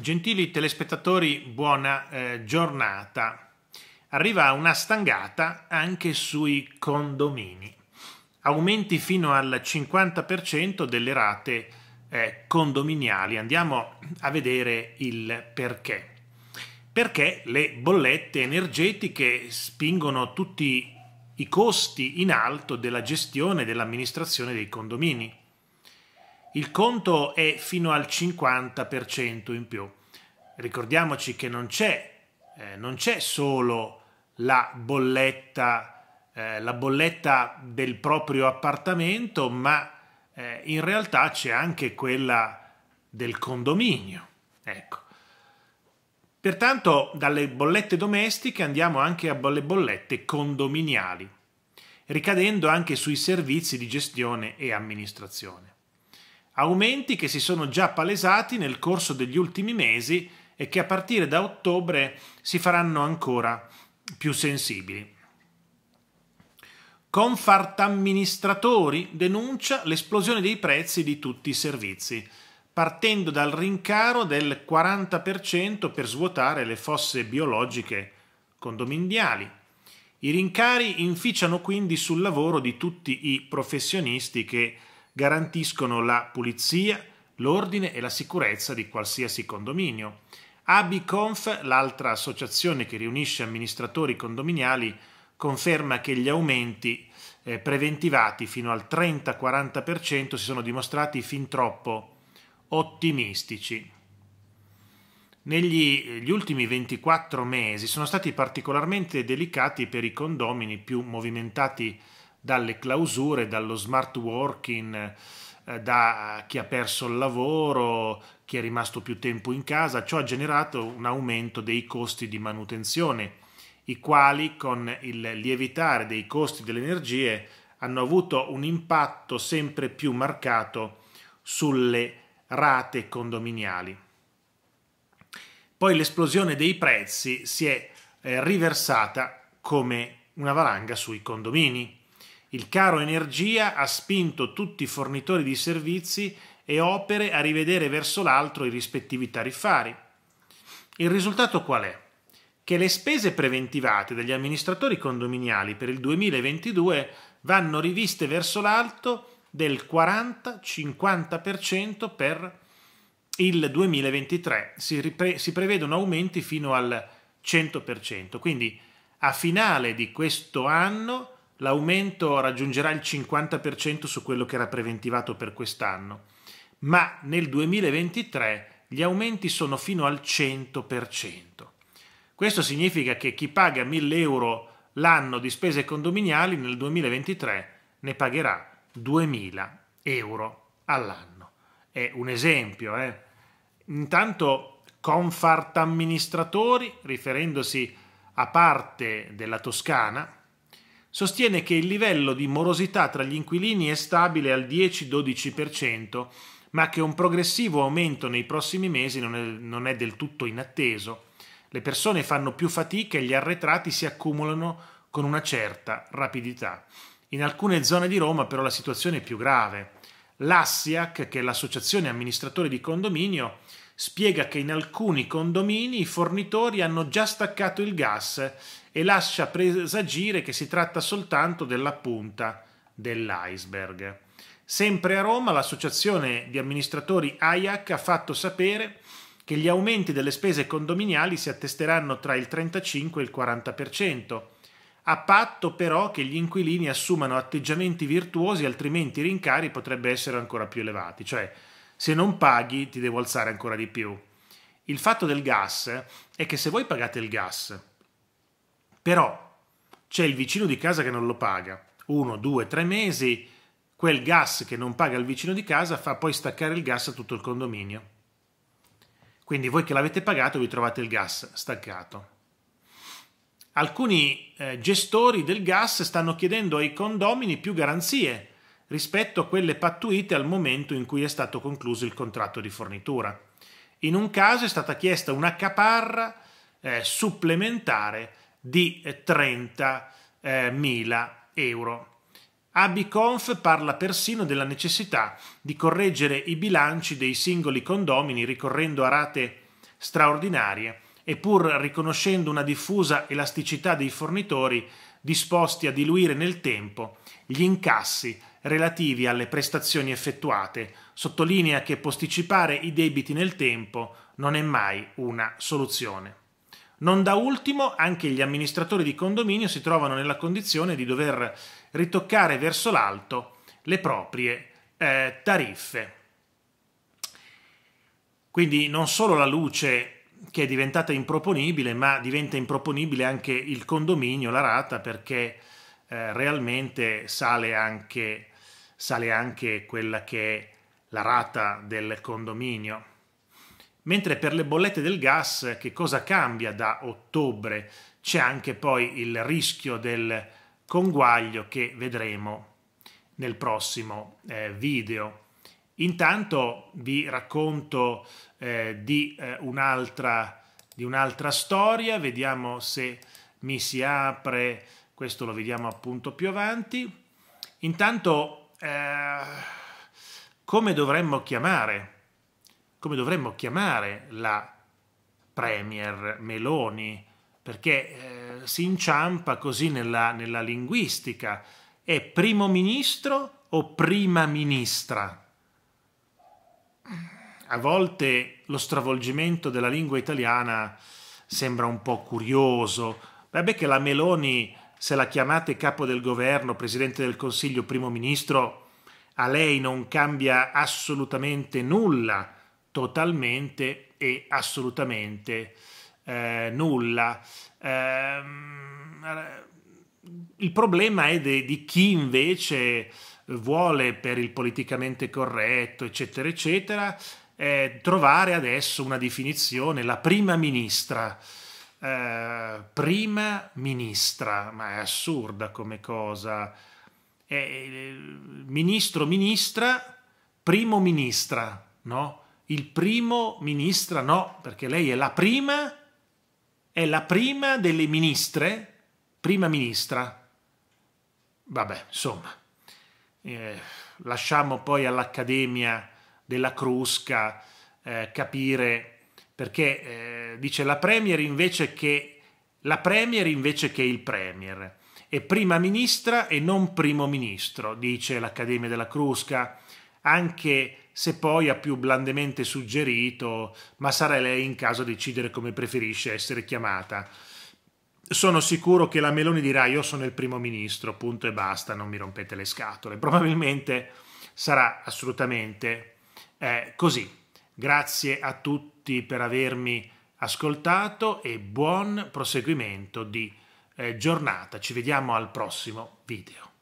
Gentili telespettatori, buona eh, giornata. Arriva una stangata anche sui condomini. Aumenti fino al 50% delle rate eh, condominiali. Andiamo a vedere il perché. Perché le bollette energetiche spingono tutti i costi in alto della gestione e dell'amministrazione dei condomini il conto è fino al 50% in più. Ricordiamoci che non c'è, eh, non c'è solo la bolletta, eh, la bolletta del proprio appartamento, ma eh, in realtà c'è anche quella del condominio. Ecco. Pertanto dalle bollette domestiche andiamo anche alle bollette condominiali, ricadendo anche sui servizi di gestione e amministrazione aumenti che si sono già palesati nel corso degli ultimi mesi e che a partire da ottobre si faranno ancora più sensibili. Confartamministratori denuncia l'esplosione dei prezzi di tutti i servizi, partendo dal rincaro del 40% per svuotare le fosse biologiche condominiali. I rincari inficiano quindi sul lavoro di tutti i professionisti che garantiscono la pulizia, l'ordine e la sicurezza di qualsiasi condominio. Abiconf, l'altra associazione che riunisce amministratori condominiali, conferma che gli aumenti eh, preventivati fino al 30-40% si sono dimostrati fin troppo ottimistici. Negli eh, ultimi 24 mesi sono stati particolarmente delicati per i condomini più movimentati dalle clausure, dallo smart working, eh, da chi ha perso il lavoro, chi è rimasto più tempo in casa, ciò ha generato un aumento dei costi di manutenzione, i quali con il lievitare dei costi delle energie hanno avuto un impatto sempre più marcato sulle rate condominiali. Poi l'esplosione dei prezzi si è eh, riversata come una valanga sui condomini il caro energia ha spinto tutti i fornitori di servizi e opere a rivedere verso l'altro i rispettivi tariffari. Il risultato qual è? Che le spese preventivate dagli amministratori condominiali per il 2022 vanno riviste verso l'alto del 40-50% per il 2023. Si, ripre- si, prevedono aumenti fino al 100%. Quindi a finale di questo anno L'aumento raggiungerà il 50% su quello che era preventivato per quest'anno, ma nel 2023 gli aumenti sono fino al 100%. Questo significa che chi paga 1000 euro l'anno di spese condominiali nel 2023 ne pagherà 2000 euro all'anno. È un esempio. Eh? Intanto Amministratori, riferendosi a parte della Toscana, sostiene che il livello di morosità tra gli inquilini è stabile al 10-12%, ma che un progressivo aumento nei prossimi mesi non è, non è del tutto inatteso. Le persone fanno più fatica e gli arretrati si accumulano con una certa rapidità. In alcune zone di Roma però la situazione è più grave. L'ASSIAC, che è l'associazione amministratore di condominio, spiega che in alcuni condomini i fornitori hanno già staccato il gas e lascia presagire che si tratta soltanto della punta dell'iceberg. Sempre a Roma l'associazione di amministratori AIAC ha fatto sapere che gli aumenti delle spese condominiali si attesteranno tra il 35 e il 40%, a patto però che gli inquilini assumano atteggiamenti virtuosi altrimenti i rincari potrebbero essere ancora più elevati, cioè se non paghi ti devo alzare ancora di più. Il fatto del gas è che se voi pagate il gas, però c'è il vicino di casa che non lo paga, uno, due, tre mesi, quel gas che non paga il vicino di casa fa poi staccare il gas a tutto il condominio. Quindi voi che l'avete pagato vi trovate il gas staccato. Alcuni eh, gestori del gas stanno chiedendo ai condomini più garanzie rispetto a quelle pattuite al momento in cui è stato concluso il contratto di fornitura. In un caso è stata chiesta una caparra eh, supplementare di 30.000 eh, euro. Abiconf parla persino della necessità di correggere i bilanci dei singoli condomini ricorrendo a rate straordinarie e pur riconoscendo una diffusa elasticità dei fornitori disposti a diluire nel tempo gli incassi relativi alle prestazioni effettuate. Sottolinea che posticipare i debiti nel tempo non è mai una soluzione. Non da ultimo, anche gli amministratori di condominio si trovano nella condizione di dover ritoccare verso l'alto le proprie eh, tariffe. Quindi non solo la luce che è diventata improponibile, ma diventa improponibile anche il condominio, la rata, perché eh, realmente sale anche sale anche quella che è la rata del condominio. Mentre per le bollette del gas che cosa cambia da ottobre? C'è anche poi il rischio del conguaglio che vedremo nel prossimo eh, video. Intanto vi racconto eh, di eh, un'altra un storia, vediamo se mi si apre, questo lo vediamo appunto più avanti. Intanto eh, come dovremmo chiamare, come dovremmo chiamare la Premier Meloni, perché eh, si inciampa così nella, nella linguistica. È primo ministro o prima ministra? A volte lo stravolgimento della lingua italiana sembra un po' curioso. Vabbè che la Meloni se la chiamate capo del governo, presidente del Consiglio, primo ministro, a lei non cambia assolutamente nulla, totalmente e assolutamente eh, nulla. Eh, il problema è de, di chi invece vuole per il politicamente corretto, eccetera, eccetera, eh, trovare adesso una definizione, la prima ministra. Eh, prima ministra, ma è assurda come cosa. Eh, ministro, ministra, primo ministra, no? Il primo ministra no, perché lei è la prima, è la prima delle ministre, prima ministra. Vabbè, insomma, eh, lasciamo poi all'Accademia della Crusca eh, capire perché eh, dice la Premier invece che la Premier invece che il Premier è prima ministra e non primo ministro, dice l'Accademia della Crusca, anche se poi ha più blandemente suggerito, ma sarà lei in caso a decidere come preferisce essere chiamata. Sono sicuro che la Meloni dirà io sono il primo ministro, punto e basta, non mi rompete le scatole. Probabilmente sarà assolutamente eh, così. Grazie a tutti per avermi ascoltato e buon proseguimento di eh, giornata. Ci vediamo al prossimo video.